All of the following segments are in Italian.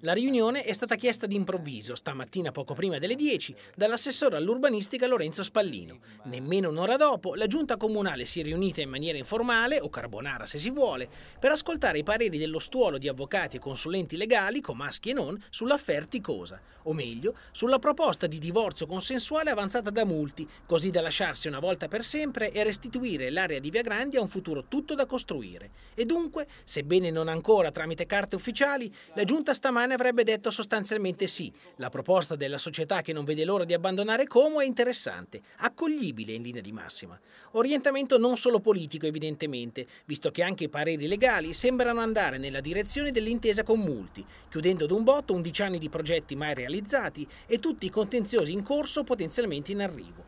La riunione è stata chiesta d'improvviso, stamattina poco prima delle 10, dall'assessore all'urbanistica Lorenzo Spallino. Nemmeno un'ora dopo, la giunta comunale si è riunita in maniera informale, o carbonara se si vuole, per ascoltare i pareri dello stuolo di avvocati e consulenti legali, comaschi e non, sull'affair Ticosa, o meglio, sulla proposta di divorzio consensuale avanzata da Multi, così da lasciarsi una volta per sempre e restituire l'area di Via Grandi a un futuro tutto da costruire. E dunque, sebbene non ancora tramite carte ufficiali, la giunta giunta stamane avrebbe detto sostanzialmente sì. La proposta della società che non vede l'ora di abbandonare Como è interessante, accoglibile in linea di massima. Orientamento non solo politico, evidentemente, visto che anche i pareri legali sembrano andare nella direzione dell'intesa con Multi, chiudendo d'un botto 11 anni di progetti mai realizzati e tutti i contenziosi in corso potenzialmente in arrivo.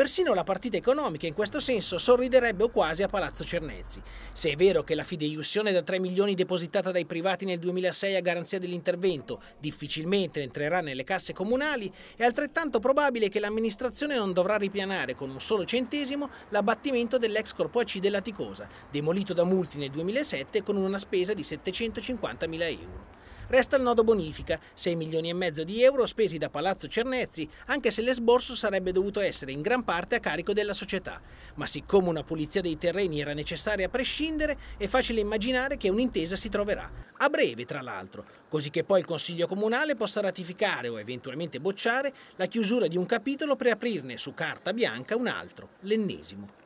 Persino la partita economica in questo senso sorriderebbe quasi a Palazzo Cernezzi. Se è vero che la fideiussione da 3 milioni depositata dai privati nel 2006 a garanzia dell'intervento difficilmente entrerà nelle casse comunali, è altrettanto probabile che l'amministrazione non dovrà ripianare con un solo centesimo l'abbattimento dell'ex corpo AC della Ticosa, demolito da multi nel 2007 con una spesa di 750 mila euro. Resta il nodo bonifica, 6 milioni e mezzo di euro spesi da Palazzo Cernezzi, anche se l'esborso sarebbe dovuto essere in gran parte a carico della società. Ma siccome una pulizia dei terreni era necessaria a prescindere, è facile immaginare che un'intesa si troverà. A breve, tra l'altro, così che poi il Consiglio Comunale possa ratificare o eventualmente bocciare la chiusura di un capitolo per aprirne su carta bianca un altro, l'ennesimo.